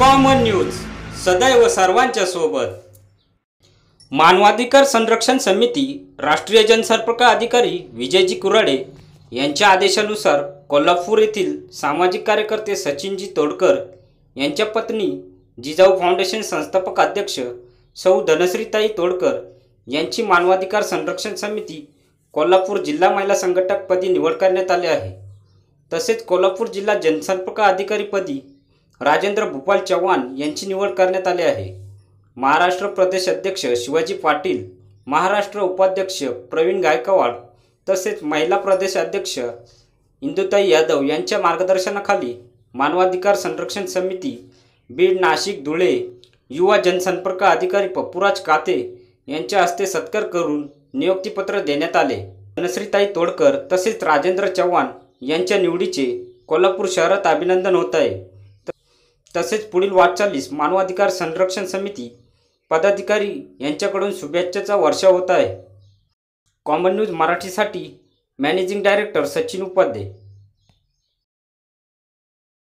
common news सदैव सर्वांच्या सोबत मानवाधिकार संरक्षण समिती राष्ट्रीय जनसंपर्क अधिकारी विजयजी कुराडे यांच्या आदेशानुसार कोल्हापूर येथील सामाजिक कार्यकर्ते सचिनजी तोडकर यांच्या पत्नी जिजाऊ फाउंडेशन संस्थापक अध्यक्ष सौ धनश्रीताई तोडकर यांची मानवाधिकार संरक्षण समिती कोल्हापूर जिल्हा महिला संघटकपदी निवड करण्यात आली आहे तसेच कोल्हापूर जिल्हा जनसंपर्क अधिकारीपदी राजेंद्र भूपाल चव्हाण यांची निवड करण्यात आली आहे महाराष्ट्र प्रदेश अध्यक्ष शिवाजी पाटील महाराष्ट्र उपाध्यक्ष प्रवीण गायकवाड तसेच महिला प्रदेश अध्यक्ष इंदुताई यादव यांच्या मार्गदर्शनाखाली मानवाधिकार संरक्षण समिती बीड नाशिक धुळे युवा जनसंपर्क अधिकारी पप्पूराज काते यांच्या हस्ते सत्कार करून नियुक्तीपत्र देण्यात आले धनश्रीताई तोडकर तसेच राजेंद्र चव्हाण यांच्या निवडीचे कोल्हापूर शहरात अभिनंदन होत आहे तसेच पुढील वाटचालीस मानवाधिकार संरक्षण समिती पदाधिकारी यांच्याकडून शुभेच्छाचा वर्षा होत आहे कॉमन न्यूज मराठीसाठी मॅनेजिंग डायरेक्टर सचिन उपाध्ये